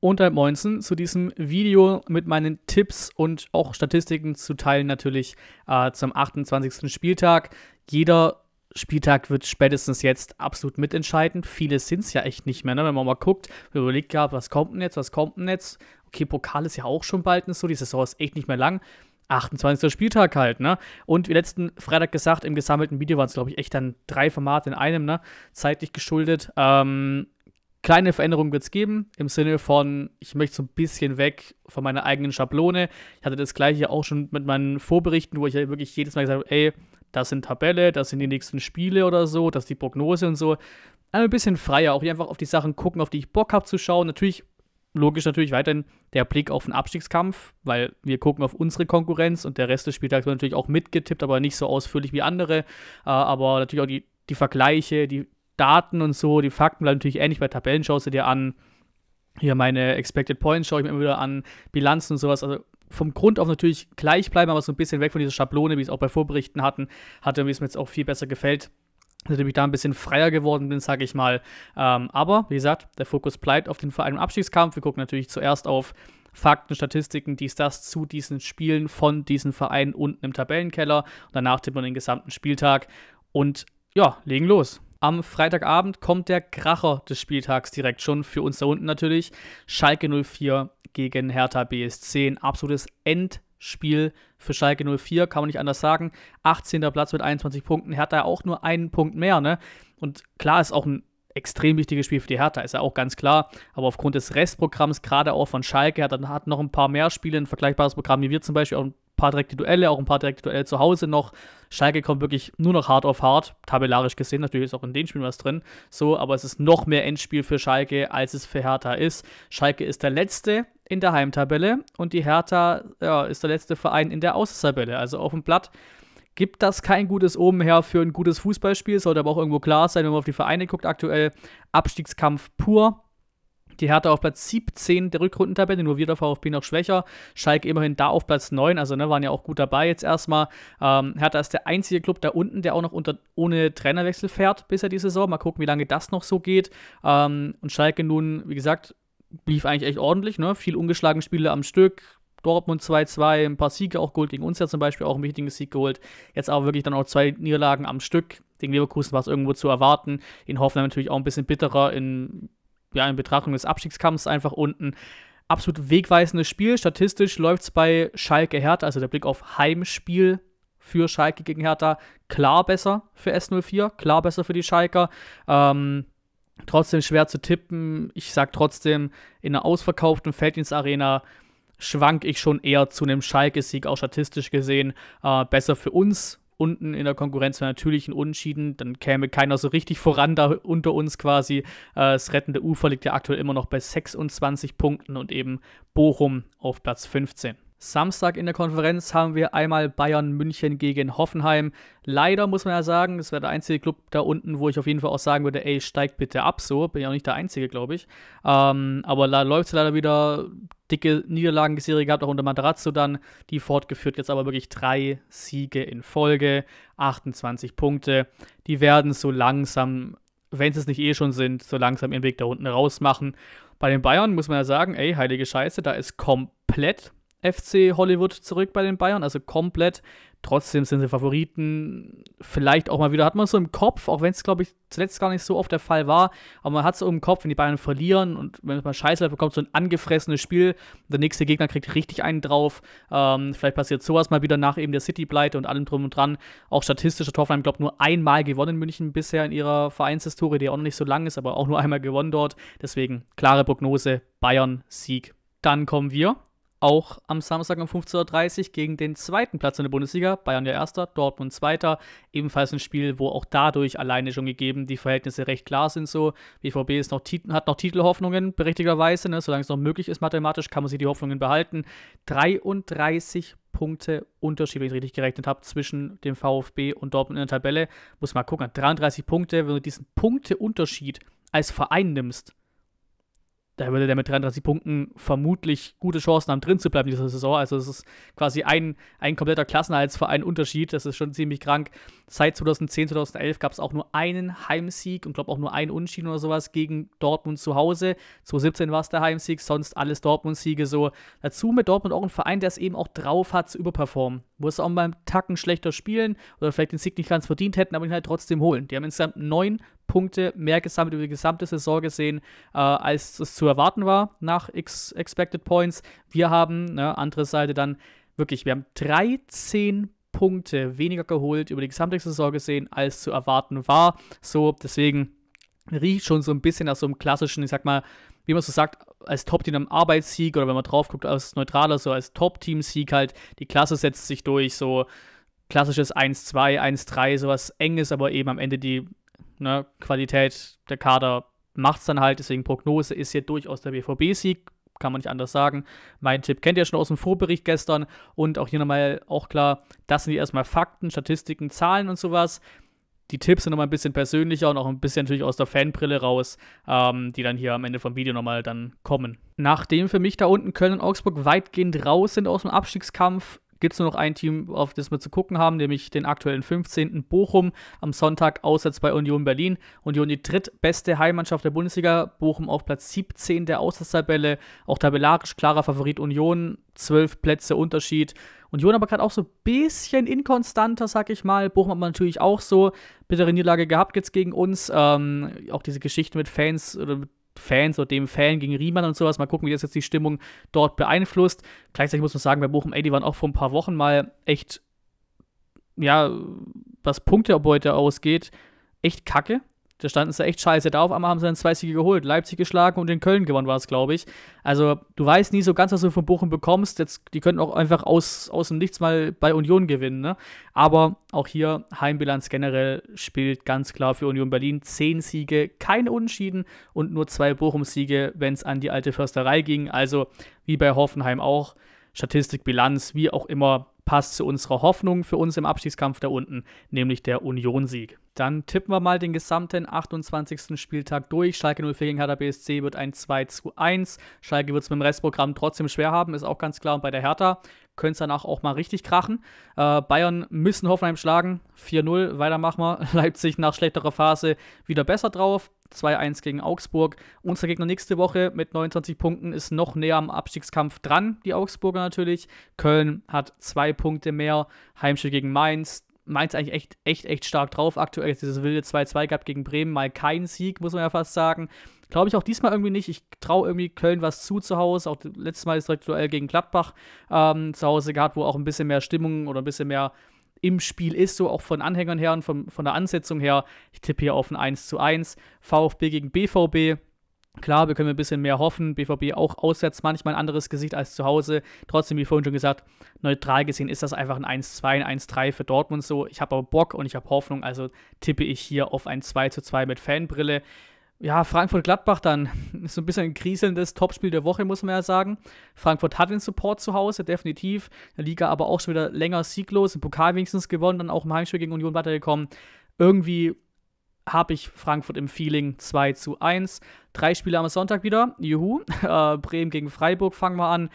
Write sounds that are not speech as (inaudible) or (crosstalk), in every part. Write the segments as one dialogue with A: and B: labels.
A: und ein Moinsen zu diesem Video mit meinen Tipps und auch Statistiken zu teilen natürlich äh, zum 28. Spieltag. Jeder Spieltag wird spätestens jetzt absolut mitentscheidend. Viele sind es ja echt nicht mehr, ne? wenn man mal guckt, überlegt gehabt, was kommt denn jetzt, was kommt denn jetzt. Okay, Pokal ist ja auch schon bald nicht so, die Saison ist echt nicht mehr lang. 28. Spieltag halt, ne? Und wie letzten Freitag gesagt, im gesammelten Video waren es, glaube ich, echt dann drei Formate in einem, ne? Zeitlich geschuldet. Ähm, kleine Veränderungen wird es geben, im Sinne von, ich möchte so ein bisschen weg von meiner eigenen Schablone. Ich hatte das gleiche auch schon mit meinen Vorberichten, wo ich ja wirklich jedes Mal gesagt habe, ey, das sind Tabelle, das sind die nächsten Spiele oder so, das ist die Prognose und so. Ein bisschen freier, auch einfach auf die Sachen gucken, auf die ich Bock habe zu schauen. Natürlich, logisch natürlich weiterhin der Blick auf den Abstiegskampf, weil wir gucken auf unsere Konkurrenz und der Rest des Spieltags wird natürlich auch mitgetippt, aber nicht so ausführlich wie andere. Äh, aber natürlich auch die, die Vergleiche, die Daten und so, die Fakten bleiben natürlich ähnlich. Bei Tabellen schaust du dir an, hier meine Expected Points schaue ich mir immer wieder an, Bilanzen und sowas. Also vom Grund auf natürlich gleich bleiben, aber so ein bisschen weg von dieser Schablone, wie es auch bei Vorberichten hatten, hatte, wie es mir jetzt auch viel besser gefällt. Nachdem ich da ein bisschen freier geworden bin, sage ich mal. Ähm, aber wie gesagt, der Fokus bleibt auf den Verein im Abstiegskampf. Wir gucken natürlich zuerst auf Fakten, Statistiken, dies, das zu diesen Spielen von diesen Vereinen unten im Tabellenkeller. Und danach tippen wir den gesamten Spieltag und ja, legen los. Am Freitagabend kommt der Kracher des Spieltags direkt schon für uns da unten natürlich. Schalke 04 gegen Hertha BSC. Ein absolutes Endspiel für Schalke 04, kann man nicht anders sagen. 18. Platz mit 21 Punkten. Hertha auch nur einen Punkt mehr, ne? Und klar ist auch ein extrem wichtiges Spiel für die Hertha, ist ja auch ganz klar. Aber aufgrund des Restprogramms, gerade auch von Schalke, hat dann noch ein paar mehr Spiele, ein vergleichbares Programm wie wir zum Beispiel, auch ein paar direkte Duelle, auch ein paar direkte Duelle zu Hause noch. Schalke kommt wirklich nur noch hart auf hart, tabellarisch gesehen. Natürlich ist auch in den Spielen was drin. So, aber es ist noch mehr Endspiel für Schalke, als es für Hertha ist. Schalke ist der Letzte in der Heimtabelle und die Hertha ja, ist der letzte Verein in der Außertabelle. Also auf dem Blatt gibt das kein gutes Oben her für ein gutes Fußballspiel. Sollte aber auch irgendwo klar sein, wenn man auf die Vereine guckt aktuell. Abstiegskampf pur. Die Hertha auf Platz 17 der Rückrundentabelle, nur wir VfB noch schwächer. Schalke immerhin da auf Platz 9, also ne, waren ja auch gut dabei jetzt erstmal. Ähm, Hertha ist der einzige Club da unten, der auch noch unter, ohne Trainerwechsel fährt bisher die Saison. Mal gucken, wie lange das noch so geht. Ähm, und Schalke nun, wie gesagt, lief eigentlich echt ordentlich, ne? Viel ungeschlagene Spiele am Stück, Dortmund 2-2, ein paar Siege auch geholt, gegen uns ja zum Beispiel auch ein wichtiges Sieg geholt. Jetzt aber wirklich dann auch zwei Niederlagen am Stück. Gegen Leverkusen war es irgendwo zu erwarten. In Hoffenheim natürlich auch ein bisschen bitterer. In ja, in Betrachtung des Abstiegskampfs einfach unten. Absolut wegweisendes Spiel. Statistisch läuft es bei Schalke Hertha, also der Blick auf Heimspiel für Schalke gegen Hertha, klar besser für S04, klar besser für die Schalker. Ähm, trotzdem schwer zu tippen. Ich sage trotzdem, in einer ausverkauften Felddienstarena schwank ich schon eher zu einem Schalke-Sieg, auch statistisch gesehen. Äh, besser für uns, unten in der Konkurrenz wäre natürlich ein Unentschieden, dann käme keiner so richtig voran da unter uns quasi. Äh, das rettende Ufer liegt ja aktuell immer noch bei 26 Punkten und eben Bochum auf Platz 15. Samstag in der Konferenz haben wir einmal Bayern München gegen Hoffenheim. Leider muss man ja sagen, das wäre der einzige Club da unten, wo ich auf jeden Fall auch sagen würde, ey, steigt bitte ab so. Bin ja auch nicht der Einzige, glaube ich. Ähm, aber da läuft es leider wieder. Dicke Niederlagenserie gehabt, auch unter Materazzo dann. Die fortgeführt jetzt aber wirklich drei Siege in Folge, 28 Punkte. Die werden so langsam, wenn es nicht eh schon sind, so langsam ihren Weg da unten rausmachen. Bei den Bayern muss man ja sagen, ey, heilige Scheiße, da ist komplett FC Hollywood zurück bei den Bayern, also komplett. Trotzdem sind sie Favoriten. Vielleicht auch mal wieder, hat man so im Kopf, auch wenn es, glaube ich, zuletzt gar nicht so oft der Fall war, aber man hat so im Kopf, wenn die Bayern verlieren und wenn man Scheiße bekommt, so ein angefressenes Spiel. Der nächste Gegner kriegt richtig einen drauf. Ähm, vielleicht passiert sowas mal wieder nach eben der City-Pleite und allem drum und dran. Auch statistisch hat Torfheim, glaube ich, nur einmal gewonnen in München bisher in ihrer Vereinshistorie, die auch noch nicht so lang ist, aber auch nur (laughs) einmal gewonnen dort. Deswegen klare Prognose: Bayern-Sieg. Dann kommen wir auch am Samstag um 15.30 Uhr gegen den zweiten Platz in der Bundesliga, Bayern der Erster, Dortmund Zweiter. Ebenfalls ein Spiel, wo auch dadurch alleine schon gegeben die Verhältnisse recht klar sind. So, BVB ist noch, hat noch Titelhoffnungen, berechtigerweise. Ne? Solange es noch möglich ist mathematisch, kann man sich die Hoffnungen behalten. 33 Punkte Unterschied, wenn ich richtig gerechnet habe, zwischen dem VfB und Dortmund in der Tabelle. Muss mal gucken, 33 Punkte, wenn du diesen Punkteunterschied als Verein nimmst, da würde der mit 33 Punkten vermutlich gute Chancen haben, drin zu bleiben in dieser Saison. Also es ist quasi ein, ein kompletter Klassenheitsverein Unterschied. Das ist schon ziemlich krank. Seit 2010, 2011 gab es auch nur einen Heimsieg und glaube auch nur einen Unschieden oder sowas gegen Dortmund zu Hause. 2017 war es der Heimsieg, sonst alles Dortmund-Siege so. Dazu mit Dortmund auch ein Verein, der es eben auch drauf hat zu überperformen. Wo es auch beim Tacken schlechter spielen oder vielleicht den Sieg nicht ganz verdient hätten, aber ihn halt trotzdem holen. Die haben insgesamt neun Punkte mehr gesammelt über die gesamte Saison gesehen, äh, als es zu erwarten war nach X Expected Points. Wir haben, ne, andere Seite dann, wirklich, wir haben 13 Punkte weniger geholt über die gesamte Saison gesehen, als zu erwarten war. So, deswegen riecht schon so ein bisschen nach so einem klassischen, ich sag mal, wie man so sagt, als Top-Team am Arbeitssieg oder wenn man drauf guckt, als neutraler, so als Top-Team-Sieg halt, die Klasse setzt sich durch, so klassisches 1-2, 1-3, sowas enges, aber eben am Ende die Ne? Qualität der Kader macht es dann halt, deswegen Prognose ist hier durchaus der BVB-Sieg, kann man nicht anders sagen. Mein Tipp kennt ihr schon aus dem Vorbericht gestern und auch hier nochmal auch klar, das sind hier erstmal Fakten, Statistiken, Zahlen und sowas. Die Tipps sind nochmal ein bisschen persönlicher und auch ein bisschen natürlich aus der Fanbrille raus, ähm, die dann hier am Ende vom Video nochmal dann kommen. Nachdem für mich da unten Köln und Augsburg weitgehend raus sind aus dem Abstiegskampf, gibt es nur noch ein Team, auf das wir zu gucken haben, nämlich den aktuellen 15. Bochum am Sonntag auswärts bei Union Berlin. Union die drittbeste Heimmannschaft der Bundesliga, Bochum auf Platz 17 der Auswärtstabelle, auch tabellarisch klarer Favorit Union, zwölf Plätze Unterschied. Union aber gerade auch so ein bisschen inkonstanter, sag ich mal. Bochum hat man natürlich auch so bittere Niederlage gehabt jetzt gegen uns. Ähm, auch diese Geschichte mit Fans oder mit Fans oder dem Fan gegen Riemann und sowas. Mal gucken, wie das jetzt die Stimmung dort beeinflusst. Gleichzeitig muss man sagen, bei Bochum, ey, die waren auch vor ein paar Wochen mal echt, ja, was Punktebeute ausgeht, echt kacke. Da standen sie echt scheiße da. Auf einmal haben sie dann zwei Siege geholt. Leipzig geschlagen und in Köln gewonnen war es, glaube ich. Also, du weißt nie so ganz, was du von Bochum bekommst. Jetzt, die könnten auch einfach aus, aus dem Nichts mal bei Union gewinnen. Ne? Aber auch hier, Heimbilanz generell spielt ganz klar für Union Berlin. Zehn Siege, keine Unentschieden und nur zwei Bochum-Siege, wenn es an die alte Försterei ging. Also, wie bei Hoffenheim auch. Statistik, Bilanz, wie auch immer, passt zu unserer Hoffnung für uns im Abstiegskampf da unten, nämlich der Union-Sieg. Dann tippen wir mal den gesamten 28. Spieltag durch. Schalke 04 gegen Hertha BSC wird ein 2 zu 1. Schalke wird es mit dem Restprogramm trotzdem schwer haben, ist auch ganz klar. Und bei der Hertha könnte es danach auch mal richtig krachen. Äh, Bayern müssen Hoffenheim schlagen. 4-0, weitermachen wir. (laughs) Leipzig nach schlechterer Phase wieder besser drauf. 2-1 gegen Augsburg. Unser Gegner nächste Woche mit 29 Punkten ist noch näher am Abstiegskampf dran, die Augsburger natürlich. Köln hat zwei Punkte mehr. Heimspiel gegen Mainz, Mainz eigentlich echt, echt, echt stark drauf. Aktuell ist dieses wilde 2-2 gab gegen Bremen mal kein Sieg, muss man ja fast sagen. Glaube ich auch diesmal irgendwie nicht. Ich traue irgendwie Köln was zu zu Hause. Auch letztes Mal ist direkt Duell gegen Gladbach ähm, zu Hause gehabt, wo auch ein bisschen mehr Stimmung oder ein bisschen mehr im Spiel ist, so auch von Anhängern her und von, von der Ansetzung her. Ich tippe hier auf ein 1 zu 1. VfB gegen BVB Klar, wir können ein bisschen mehr hoffen. BVB auch auswärts manchmal ein anderes Gesicht als zu Hause. Trotzdem, wie vorhin schon gesagt, neutral gesehen ist das einfach ein 1-2, ein 1-3 für Dortmund so. Ich habe aber Bock und ich habe Hoffnung, also tippe ich hier auf ein 2-2 mit Fanbrille. Ja, Frankfurt-Gladbach dann (laughs) ist so ein bisschen ein kriselndes Topspiel der Woche, muss man ja sagen. Frankfurt hat den Support zu Hause, definitiv. In der Liga aber auch schon wieder länger sieglos, im Pokal wenigstens gewonnen, dann auch im Heimspiel gegen Union weitergekommen. Irgendwie habe ich Frankfurt im Feeling 2 zu 1. Drei Spiele am Sonntag wieder. Juhu. (laughs) Äh, Bremen gegen Freiburg fangen wir an.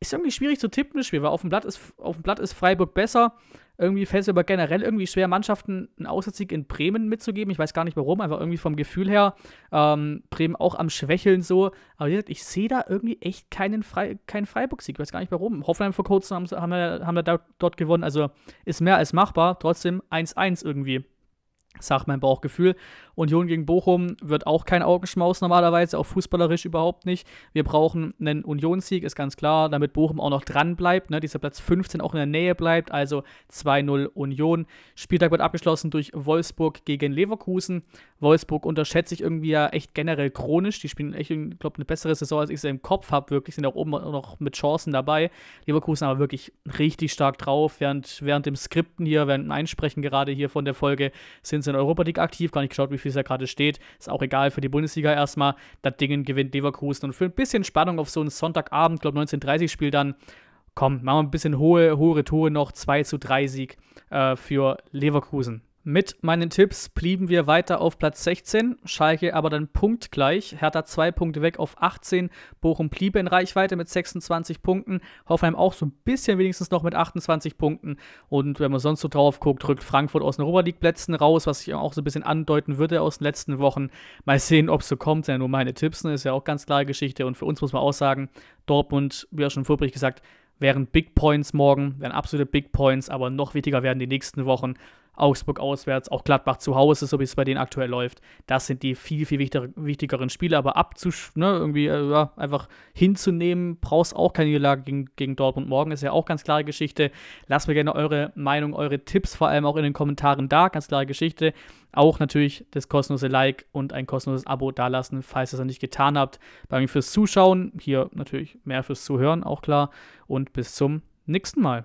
A: Ist irgendwie schwierig zu tippen, das Spiel, weil auf dem Blatt ist, auf dem Blatt ist Freiburg besser. Irgendwie fällt es aber generell irgendwie schwer, Mannschaften einen Auswärtssieg in Bremen mitzugeben. Ich weiß gar nicht warum, einfach irgendwie vom Gefühl her. Ähm, Bremen auch am Schwächeln so. Aber wie gesagt, ich sehe da irgendwie echt keinen, Fre keinen Freiburg-Sieg. Ich weiß gar nicht warum. Hoffenheim vor kurzem haben, haben, wir, haben wir dort gewonnen. Also ist mehr als machbar. Trotzdem 1-1 irgendwie sagt mein Bauchgefühl. Union gegen Bochum wird auch kein Augenschmaus normalerweise, auch fußballerisch überhaupt nicht. Wir brauchen einen Unionssieg, ist ganz klar, damit Bochum auch noch dran bleibt, ne? dieser Platz 15 auch in der Nähe bleibt, also 2-0 Union. Spieltag wird abgeschlossen durch Wolfsburg gegen Leverkusen. Wolfsburg unterschätze ich irgendwie ja echt generell chronisch. Die spielen echt, ich glaube, eine bessere Saison, als ich sie im Kopf habe, wirklich, sind auch oben noch mit Chancen dabei. Leverkusen aber wirklich richtig stark drauf, während, während dem Skripten hier, während dem Einsprechen gerade hier von der Folge, sind sind sie in der Europa League aktiv, gar nicht geschaut, wie viel es da gerade steht. Ist auch egal für die Bundesliga erstmal. Das Ding gewinnt Leverkusen und für ein bisschen Spannung auf so einen Sonntagabend, glaube 19.30 Spiel dann, komm, machen wir ein bisschen hohe, hohe Tore noch, 2 zu 3 Sieg äh, für Leverkusen. Mit meinen Tipps blieben wir weiter auf Platz 16, Schalke aber dann punktgleich, Hertha zwei Punkte weg auf 18, Bochum bliebe in Reichweite mit 26 Punkten, Hoffenheim auch so ein bisschen wenigstens noch mit 28 Punkten und wenn man sonst so drauf guckt, rückt Frankfurt aus den Europa League Plätzen raus, was ich auch so ein bisschen andeuten würde aus den letzten Wochen. Mal sehen, ob es so kommt, sind ja nur meine Tipps, ne? ist ja auch ganz klare Geschichte und für uns muss man auch sagen, Dortmund, wie ja schon vorbrig gesagt, wären Big Points morgen, wären absolute Big Points, aber noch wichtiger werden die nächsten Wochen. Augsburg auswärts, auch Gladbach zu Hause, so wie es bei denen aktuell läuft. Das sind die viel, viel wichtiger, wichtigeren Spiele, aber abzusch ne, irgendwie äh, ja, einfach hinzunehmen, brauchst auch keine Niederlage gegen, gegen Dortmund morgen, ist ja auch ganz klare Geschichte. Lasst mir gerne eure Meinung, eure Tipps vor allem auch in den Kommentaren da, ganz klare Geschichte. Auch natürlich das kostenlose Like und ein kostenloses Abo dalassen, falls ihr es noch nicht getan habt. Bei mir fürs Zuschauen, hier natürlich mehr fürs Zuhören, auch klar. Und bis zum nächsten Mal.